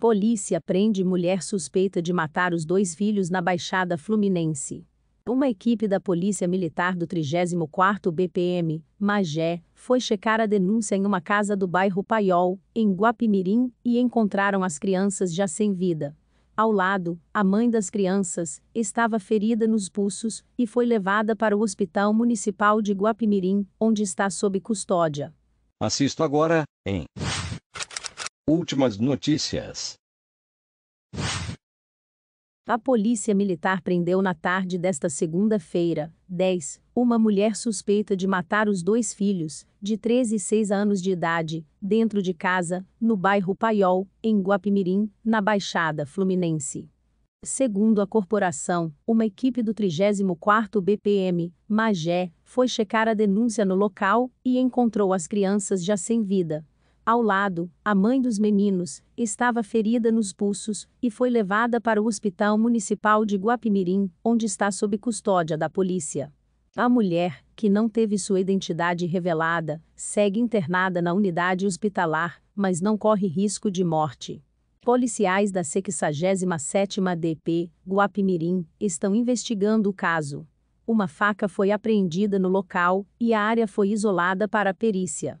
Polícia prende mulher suspeita de matar os dois filhos na Baixada Fluminense. Uma equipe da Polícia Militar do 34º BPM, Magé, foi checar a denúncia em uma casa do bairro Paiol, em Guapimirim, e encontraram as crianças já sem vida. Ao lado, a mãe das crianças estava ferida nos pulsos e foi levada para o Hospital Municipal de Guapimirim, onde está sob custódia. Assisto agora em Últimas notícias. A polícia militar prendeu na tarde desta segunda-feira, 10, uma mulher suspeita de matar os dois filhos, de 13 e 6 anos de idade, dentro de casa, no bairro Paiol, em Guapimirim, na Baixada Fluminense. Segundo a corporação, uma equipe do 34º BPM, Magé, foi checar a denúncia no local e encontrou as crianças já sem vida. Ao lado, a mãe dos meninos estava ferida nos pulsos e foi levada para o Hospital Municipal de Guapimirim, onde está sob custódia da polícia. A mulher, que não teve sua identidade revelada, segue internada na unidade hospitalar, mas não corre risco de morte. Policiais da 67ª DP, Guapimirim, estão investigando o caso. Uma faca foi apreendida no local e a área foi isolada para a perícia.